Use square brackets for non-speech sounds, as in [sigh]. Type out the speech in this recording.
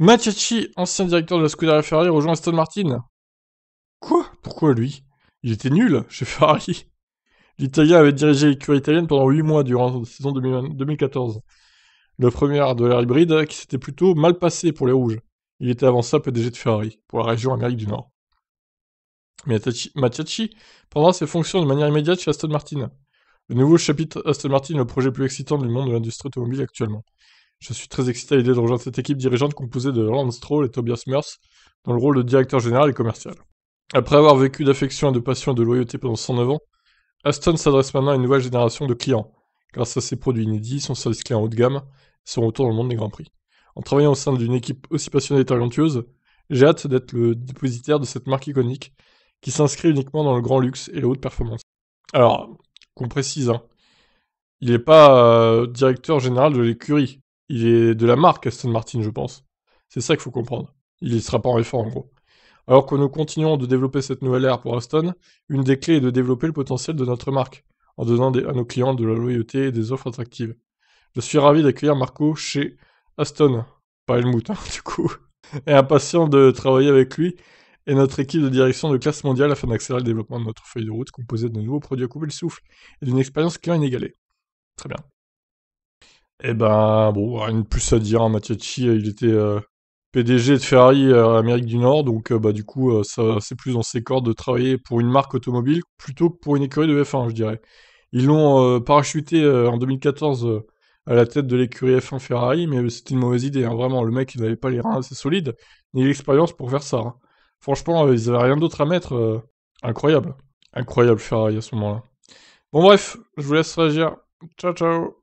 Maciaci, ancien directeur de la Scuderia Ferrari, rejoint Aston Martin. Quoi Pourquoi lui Il était nul chez Ferrari. L'Italien avait dirigé l'écurie italienne pendant 8 mois durant la saison 2014. Le premier de l'ère hybride qui s'était plutôt mal passé pour les rouges. Il était avant ça PDG de Ferrari, pour la région Amérique du Nord. Mais prendra ses fonctions de manière immédiate chez Aston Martin. Le nouveau chapitre Aston Martin le projet plus excitant du monde de l'industrie automobile actuellement. Je suis très excité à l'idée de rejoindre cette équipe dirigeante composée de Lance Stroll et Tobias Meurs dans le rôle de directeur général et commercial. Après avoir vécu d'affection et de passion et de loyauté pendant 109 ans, Aston s'adresse maintenant à une nouvelle génération de clients, grâce à ses produits inédits, son service client haut de gamme et son retour dans le monde des Grands Prix. En travaillant au sein d'une équipe aussi passionnée et talentueuse, j'ai hâte d'être le dépositaire de cette marque iconique qui s'inscrit uniquement dans le grand luxe et la haute performance. Alors, qu'on précise, hein, il n'est pas euh, directeur général de l'écurie il est de la marque Aston Martin, je pense. C'est ça qu'il faut comprendre. Il ne sera pas en effort en gros. Alors que nous continuons de développer cette nouvelle ère pour Aston, une des clés est de développer le potentiel de notre marque, en donnant à nos clients de la loyauté et des offres attractives. Je suis ravi d'accueillir Marco chez Aston, pas Helmut hein, [laughs] du coup, et impatient de travailler avec lui et notre équipe de direction de classe mondiale afin d'accélérer le développement de notre feuille de route composée de nouveaux produits à couper le souffle et d'une expérience client inégalée. Très bien. Eh ben, bon, rien de plus à dire. Hein, Matiachi, il était euh, PDG de Ferrari euh, à Amérique du Nord, donc euh, bah, du coup, ça, c'est plus dans ses cordes de travailler pour une marque automobile plutôt que pour une écurie de F1, je dirais. Ils l'ont parachuté en 2014 à la tête de l'écurie F1 Ferrari, mais c'était une mauvaise idée. Hein. vraiment, le mec, il n'avait pas les reins assez solides, ni l'expérience pour faire ça. Hein. Franchement, ils n'avaient rien d'autre à mettre. incroyable. Incroyable Ferrari à ce moment-là. Bon, bref, je vous laisse réagir. Ciao, ciao.